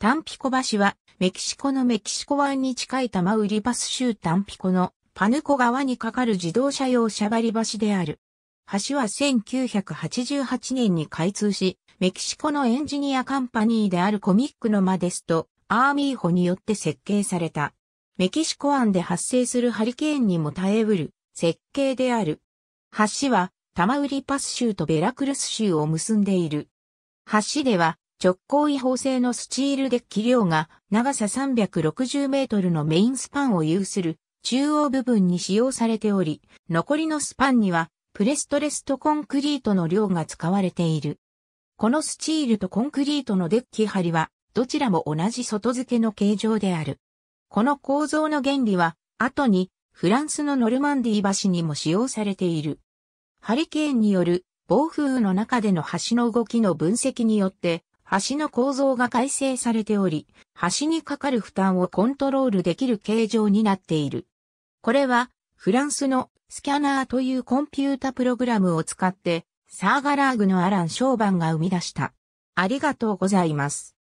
タンピコ橋は、メキシコのメキシコ湾に近いタマウリパス州タンピコのパヌコ川に架かる自動車用シャバリ橋である。橋は1988年に開通し、メキシコのエンジニアカンパニーであるコミックのマデスト、アーミーホによって設計された。メキシコ湾で発生するハリケーンにも耐えうる設計である。橋は、タマウリパス州とベラクルス州を結んでいる。橋では、直行違法性のスチールデッキ量が長さ360メートルのメインスパンを有する中央部分に使用されており、残りのスパンにはプレストレストコンクリートの量が使われている。このスチールとコンクリートのデッキ張りはどちらも同じ外付けの形状である。この構造の原理は後にフランスのノルマンディ橋にも使用されている。ハリケーンによる暴風雨の中での橋の動きの分析によって橋の構造が改正されており、橋にかかる負担をコントロールできる形状になっている。これは、フランスのスキャナーというコンピュータプログラムを使って、サーガラーグのアラン・ショーバンが生み出した。ありがとうございます。